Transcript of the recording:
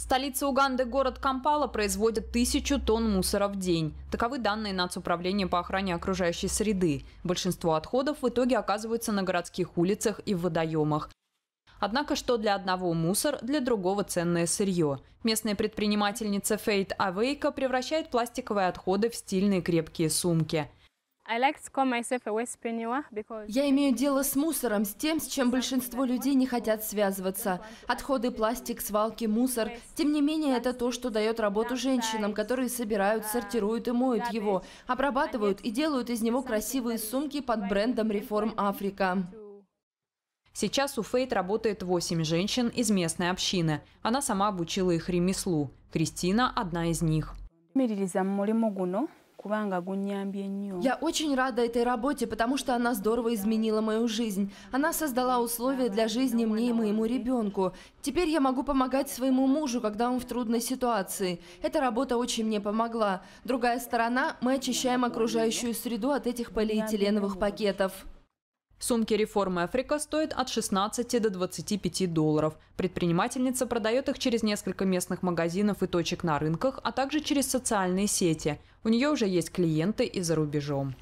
Столица Уганды, город Кампала, производит тысячу тонн мусора в день. Таковы данные Нацуправления по охране окружающей среды. Большинство отходов в итоге оказываются на городских улицах и в водоемах. Однако, что для одного мусор, для другого ценное сырье. Местная предпринимательница Фейт Авейка превращает пластиковые отходы в стильные крепкие сумки – я имею дело с мусором, с тем, с чем большинство людей не хотят связываться. Отходы, пластик, свалки, мусор. Тем не менее, это то, что дает работу женщинам, которые собирают, сортируют и моют его, обрабатывают и делают из него красивые сумки под брендом «Реформ Африка». Сейчас у Фейт работает 8 женщин из местной общины. Она сама обучила их ремеслу. Кристина – одна из них. Я очень рада этой работе, потому что она здорово изменила мою жизнь. Она создала условия для жизни мне и моему ребенку. Теперь я могу помогать своему мужу, когда он в трудной ситуации. Эта работа очень мне помогла. Другая сторона – мы очищаем окружающую среду от этих полиэтиленовых пакетов. Сумки реформы Африка стоят от 16 до 25 долларов. Предпринимательница продает их через несколько местных магазинов и точек на рынках, а также через социальные сети. У нее уже есть клиенты и за рубежом.